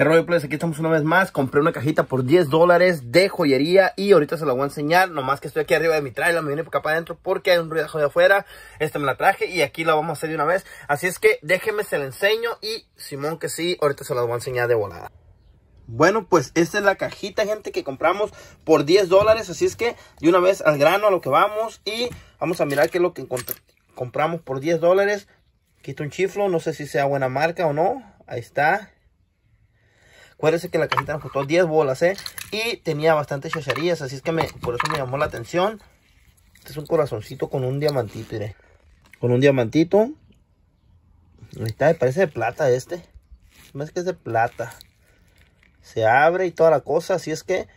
¿Qué rollo, Aquí estamos una vez más. Compré una cajita por 10 dólares de joyería y ahorita se la voy a enseñar. Nomás que estoy aquí arriba de mi trailer, me viene por acá para adentro porque hay un ruido de afuera. esta me la traje y aquí la vamos a hacer de una vez. Así es que déjenme se la enseño y Simón que sí, ahorita se la voy a enseñar de volada. Bueno, pues esta es la cajita, gente, que compramos por 10 dólares. Así es que de una vez al grano a lo que vamos y vamos a mirar qué es lo que compramos por 10 dólares. Quito un chiflo, no sé si sea buena marca o no. Ahí está Acuérdense que la cajita nos costó 10 bolas, ¿eh? Y tenía bastantes chacharías, así es que me, por eso me llamó la atención. Este es un corazoncito con un diamantito, mire. Con un diamantito. Ahí está, parece de plata este. Más que es de plata. Se abre y toda la cosa, así es que...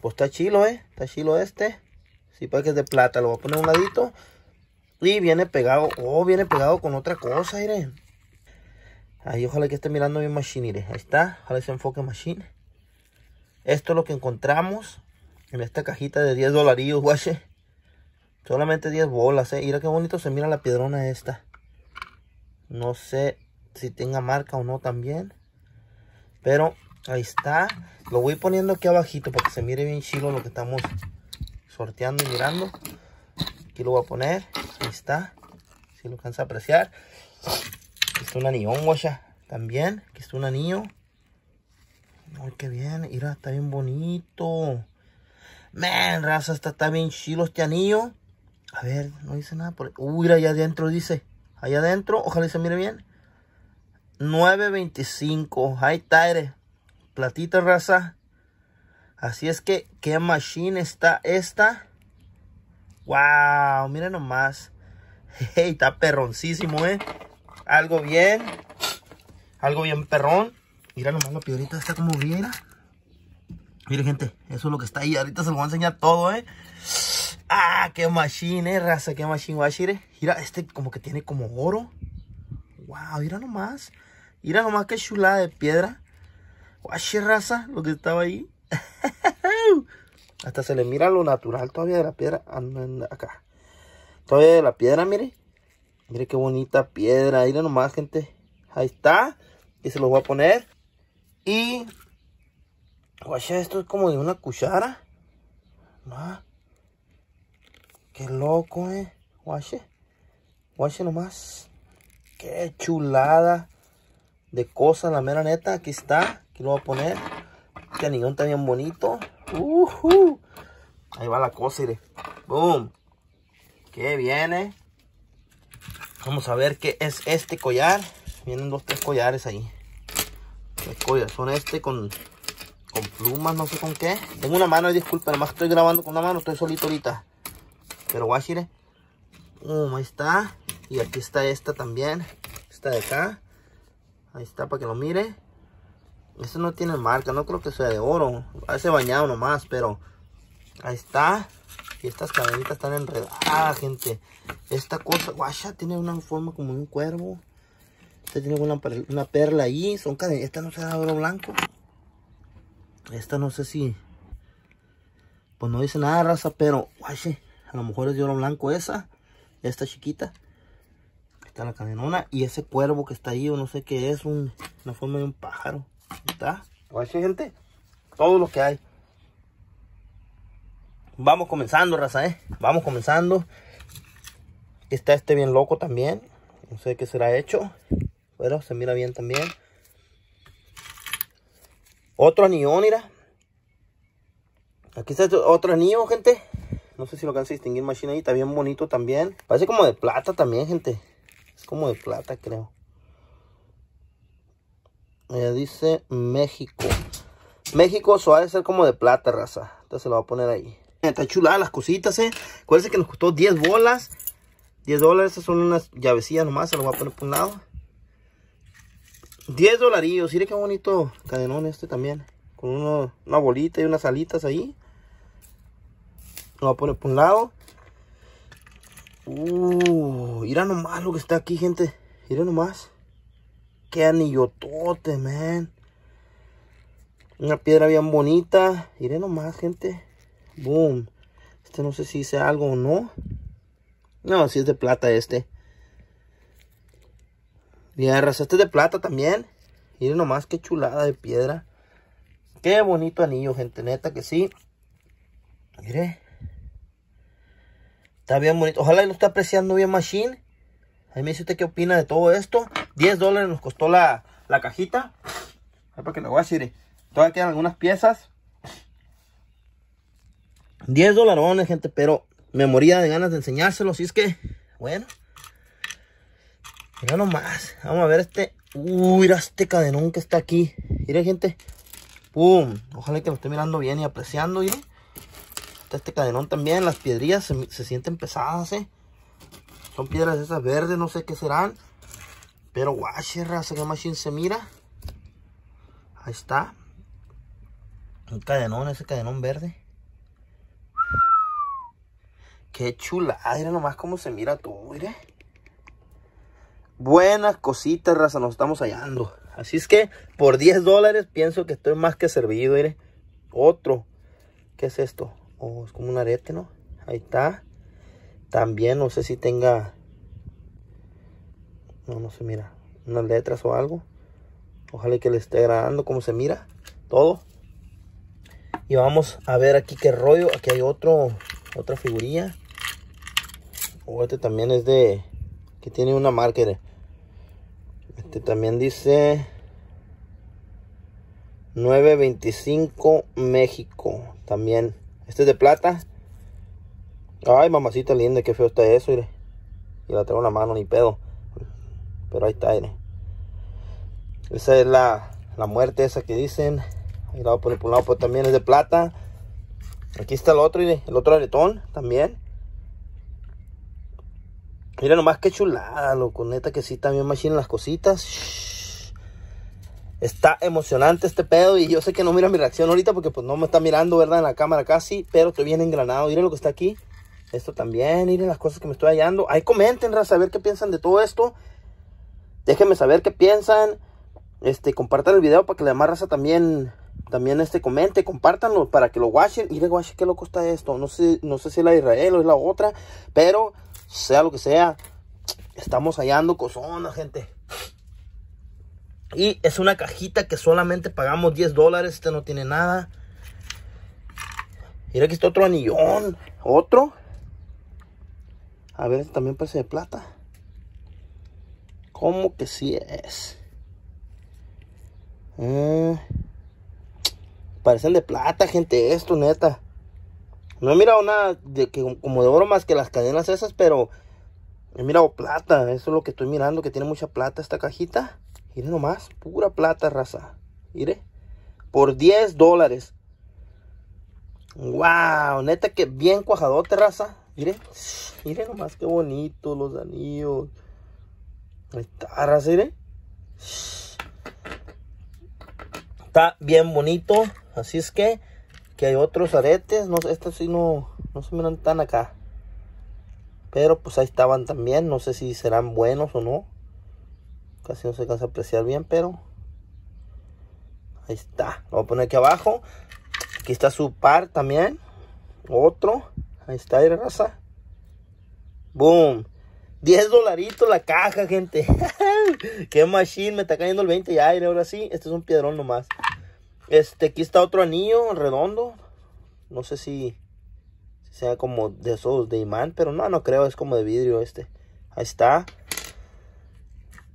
Pues está chilo, ¿eh? Está chilo este. Sí, parece que es de plata. Lo voy a poner a un ladito. Y viene pegado. Oh, viene pegado con otra cosa, miren. Ahí ojalá que esté mirando bien machine. Ahí está. Ojalá se enfoque machine. Esto es lo que encontramos en esta cajita de 10 dolarillos, guache. Solamente 10 bolas, eh. Mira qué bonito se mira la piedrona esta. No sé si tenga marca o no también. Pero ahí está. Lo voy poniendo aquí abajito para que se mire bien chido lo que estamos sorteando y mirando. Aquí lo voy a poner. Ahí está. Si lo alcanza a apreciar. Aquí está un anillo guacha. También, aquí está un anillo. Ay, qué bien. Mira, está bien bonito. Man, raza, está, está bien chilo este anillo. A ver, no dice nada por Uy, allá adentro dice. Allá adentro, ojalá se mire bien. 9.25. Ahí está, Platita, raza. Así es que, ¿qué machine está esta? ¡Wow! Miren nomás. Hey, está perroncísimo, ¿eh? algo bien, algo bien perrón. Mira nomás la piedrita está como bien. Mire, gente, eso es lo que está ahí. Ahorita se lo voy a enseñar todo, ¿eh? Ah, qué machine, eh, raza, qué machine washire. Mira, este como que tiene como oro. Wow, mira nomás. Mira nomás qué chulada de piedra. Guache raza, lo que estaba ahí. Hasta se le mira lo natural todavía de la piedra. Acá. Todavía de la piedra, mire. Mire qué bonita piedra. Mira nomás, gente. Ahí está. Y se lo voy a poner. Y... Guache, esto es como de una cuchara. ¿No? Qué loco, eh. Guache. Guache nomás. Qué chulada de cosas, la mera neta. Aquí está. Aquí lo voy a poner. Este anillón está bonito. Uh Ahí va la cosa, mire. Boom. Qué viene. Eh. Vamos a ver qué es este collar. Vienen dos, tres collares ahí. son este con, con plumas, no sé con qué? Tengo una mano, disculpa, además estoy grabando con una mano, estoy solito ahorita. Pero guachire. Um, ahí está. Y aquí está esta también. Esta de acá. Ahí está para que lo mire. eso este no tiene marca, no creo que sea de oro. Hace bañado nomás, pero ahí está. Y estas cadenitas están enredadas, gente. Esta cosa, guacha, tiene una forma como un cuervo. Esta tiene una, perla ahí. Son cadenas. Esta no es oro blanco. Esta no sé si... Pues no dice nada, raza, pero... guacha. a lo mejor es de oro blanco esa. Esta chiquita. Está la cadenona. Y ese cuervo que está ahí, o no sé qué es. una forma de un pájaro. Está. Guacha, gente. Todo lo que hay. Vamos comenzando, raza, ¿eh? Vamos comenzando. Está este bien loco también. No sé qué será hecho. Pero se mira bien también. Otro anillo, mira. Aquí está otro anillo, gente. No sé si lo alcanza a distinguir machine ahí. Está bien bonito también. Parece como de plata también, gente. Es como de plata, creo. Ella eh, dice México. México, suele ser como de plata, raza. Entonces se lo va a poner ahí. Está chulada las cositas, eh. Acuérdense que nos costó 10 bolas. 10 dólares, estas son unas llavecillas nomás, se lo voy a poner por un lado. 10 dolarillos, miren qué bonito cadenón este también. Con una bolita y unas alitas ahí. Lo voy a poner por un lado. Uh, mira nomás lo que está aquí, gente. miren nomás. Qué anillotote, man. Una piedra bien bonita. Miren nomás, gente. Boom. Este no sé si hice algo o no. No, si es de plata este. este es de plata también. Miren nomás qué chulada de piedra. Qué bonito anillo, gente. Neta que sí. Mire. Está bien bonito. Ojalá lo esté apreciando bien Machine. Ahí me dice usted qué opina de todo esto. 10 dólares nos costó la, la cajita. Ahí para que lo voy a decir. Todavía quedan algunas piezas. 10 dolarones, gente, pero me moría de ganas de enseñárselo. si es que, bueno. Mira nomás. Vamos a ver este. Uy, mira este cadenón que está aquí. Mira, gente. Pum. Ojalá que lo esté mirando bien y apreciando, mire. este cadenón también. Las piedrillas se, sienten pesadas, eh. Son piedras esas verdes, no sé qué serán. Pero guache, raza, que machine se mira. Ahí está. Un cadenón, ese cadenón verde. Qué chula. Ah, mira nomás cómo se mira todo, mire. Buenas cositas, raza, nos estamos hallando. Así es que por 10 dólares pienso que estoy más que servido, mire. Otro. ¿Qué es esto? Oh, es como un arete, ¿no? Ahí está. También no sé si tenga... No, no se mira. Unas letras o algo. Ojalá que le esté agradando como se mira. Todo. Y vamos a ver aquí qué rollo. Aquí hay otro, otra figurilla este también es de... Que tiene una marca. Este también dice... 925 México. También. Este es de plata. Ay, mamacita linda, qué feo está eso, Y la tengo en la mano, ni pedo. Pero ahí está, Esa es la, la muerte esa que dicen. Ahí la por el lado, pues también es de plata. Aquí está el otro, El otro aretón también. Mira nomás que chulada, loco. Neta que sí, también machine las cositas. Está emocionante este pedo y yo sé que no mira mi reacción ahorita porque pues no me está mirando, ¿verdad? En la cámara casi, pero estoy bien engranado. Miren lo que está aquí. Esto también, miren las cosas que me estoy hallando. Ahí comenten, raza, a ver qué piensan de todo esto. Déjenme saber qué piensan. Este, compartan el video para que la demás raza también, también este, comente, compartanlo para que lo Y le guache, qué loco está esto. No sé, no sé si es la de Israel o es la otra, pero sea lo que sea, estamos hallando cosonas, gente. Y es una cajita que solamente pagamos 10 dólares. Este no tiene nada. Mira, aquí está otro anillón. Otro. A ver, este también parece de plata. ¿Cómo que sí es? Eh, parecen de plata, gente. Esto, neta. No he mirado nada de que, como de oro más que las cadenas esas, pero he mirado plata. Eso es lo que estoy mirando, que tiene mucha plata esta cajita. Mire nomás, pura plata, raza. Mire, por 10 dólares. Wow, neta que bien cuajadote, raza. Mire, mire nomás qué bonito los anillos. Ahí está, raza, mire. Está bien bonito. Así es que hay otros aretes. No, estos si no, no se miran tan acá. Pero pues ahí estaban también. No sé si serán buenos o no. Casi no se alcanza a apreciar bien, pero... Ahí está. Lo voy a poner aquí abajo. Aquí está su par también. Otro. Ahí está, la raza. Boom. 10 dolaritos la caja, gente. que machine. Me está cayendo el 20 ya, aire. Ahora sí, este es un piedrón nomás. Este, aquí está otro anillo redondo. No sé si sea como de esos de imán, pero no, no creo, es como de vidrio este. Ahí está.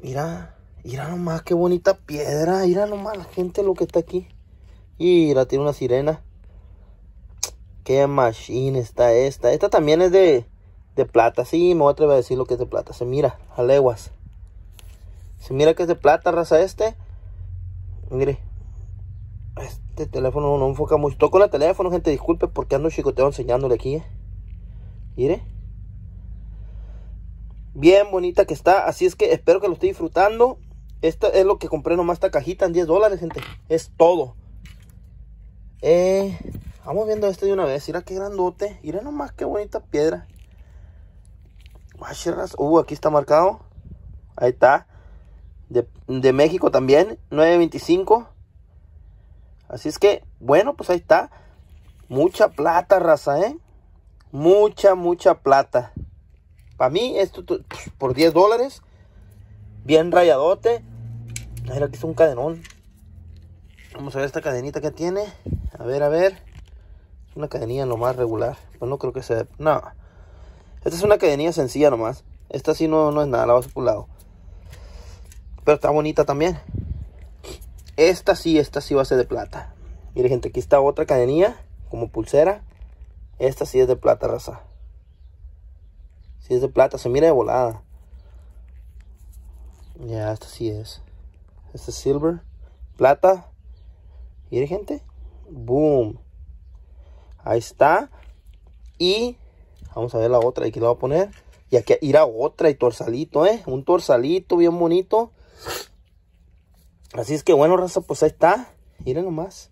Mira, mira nomás, qué bonita piedra. Mira nomás la gente lo que está aquí. Y la tiene una sirena. Qué machine está esta. Esta también es de, de plata. Sí, me voy a atrever a decir lo que es de plata. Se mira, a leguas Se mira que es de plata, raza este. Mire, el este teléfono no enfoca mucho. Toco el teléfono, gente, disculpe porque ando chicoteo enseñándole aquí. ¿eh? Mire. Bien bonita que está. Así es que espero que lo esté disfrutando. Esto es lo que compré nomás esta cajita en 10 dólares, gente. Es todo. Eh, vamos viendo este de una vez. Mira qué grandote. Mira nomás qué bonita piedra. Uh, aquí está marcado. Ahí está. De, de México también. 925. Así es que, bueno, pues ahí está. Mucha plata, raza, ¿eh? Mucha, mucha plata. Para mí, esto por 10 dólares. Bien rayadote. Mira, aquí es un cadenón. Vamos a ver esta cadenita que tiene. A ver, a ver. Es una cadenilla más regular. Pues no creo que sea... No. Esta es una cadenilla sencilla nomás. Esta sí no, no es nada, la vas a un Pero está bonita también. Esta sí, esta sí va a ser de plata. Miren gente, aquí está otra cadenilla como pulsera. Esta sí es de plata, raza. Si es de plata, se mira de volada. Ya, esta sí es. Esta es silver, plata. Mire, gente. Boom. Ahí está. Y vamos a ver la otra. Aquí la voy a poner. Y aquí irá otra y torsalito, ¿eh? Un torsalito bien bonito. Así es que bueno, raza, pues ahí está. Miren nomás.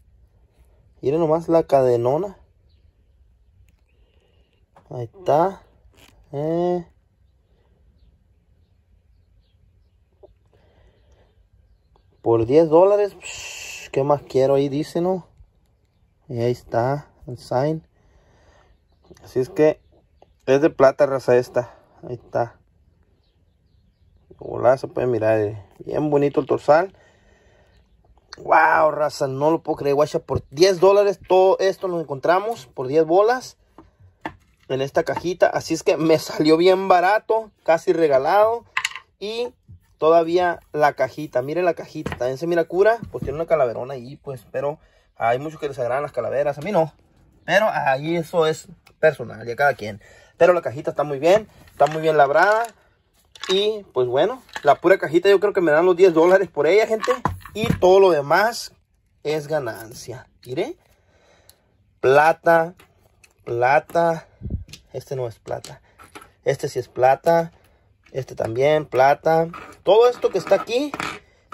Miren nomás la cadenona. Ahí está. Eh. Por 10 dólares. ¿Qué más quiero? Ahí dice, ¿no? Y ahí está. El sign. Así es que es de plata, raza, esta. Ahí está. Hola, se puede mirar. Eh, bien bonito el torsal. Wow, raza, no lo puedo creer, guacha. Por 10 dólares todo esto nos encontramos. Por 10 bolas. En esta cajita. Así es que me salió bien barato. Casi regalado. Y todavía la cajita. Miren la cajita. También se mira cura. Pues tiene una calaverona ahí, pues. Pero hay muchos que les agradan las calaveras. A mí no. Pero ahí eso es personal. Ya cada quien. Pero la cajita está muy bien. Está muy bien labrada. Y pues bueno. La pura cajita yo creo que me dan los 10 dólares por ella, gente y todo lo demás es ganancia. Mire, plata, plata, este no es plata, este sí es plata, este también plata. Todo esto que está aquí,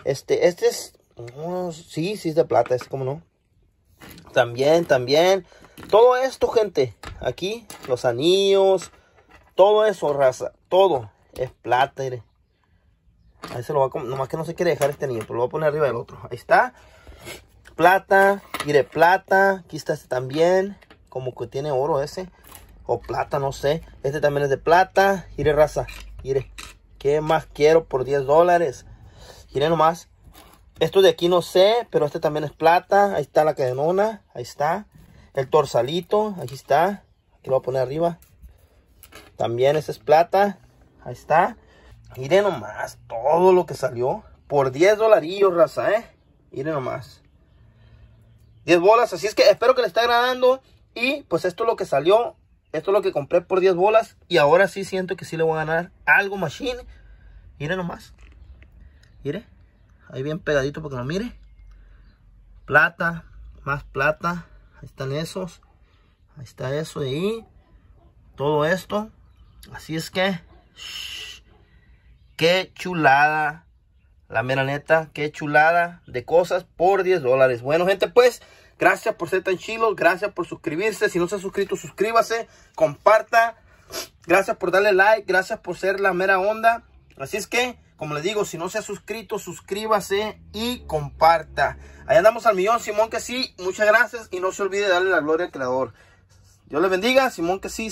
este, este es, mm, sí, sí es de plata, es como no. También, también, todo esto, gente, aquí, los anillos, todo eso, raza, todo es plata, Ahí se lo va a Nomás que no se quiere dejar este niño, pero lo voy a poner arriba del otro. Ahí está. Plata, Gire plata. Aquí está este también. Como que tiene oro ese. O plata, no sé. Este también es de plata. Gire raza. Mire. ¿Qué más quiero por 10 dólares? Gire nomás. Esto de aquí no sé, pero este también es plata. Ahí está la cadenona. Ahí está. El torsalito. Aquí está. Aquí lo voy a poner arriba. También ese es plata. Ahí está. Miren nomás todo lo que salió. Por 10 dolarillos, raza, ¿eh? Miren nomás. 10 bolas. Así es que espero que les esté agradando. Y pues esto es lo que salió. Esto es lo que compré por 10 bolas. Y ahora sí siento que sí le voy a ganar algo machine. Miren nomás. Mire. Ahí bien pegadito porque lo mire. Plata. Más plata. Ahí están esos. Ahí está eso de ahí. Todo esto. Así es que... Qué chulada. La mera neta, qué chulada de cosas por 10 dólares. Bueno, gente, pues, gracias por ser tan chilos. Gracias por suscribirse. Si no se ha suscrito, suscríbase, comparta. Gracias por darle like. Gracias por ser la mera onda. Así es que, como les digo, si no se ha suscrito, suscríbase y comparta. Allá andamos al millón, Simón que sí. Muchas gracias y no se olvide darle la gloria al creador. Dios le bendiga, Simón que sí,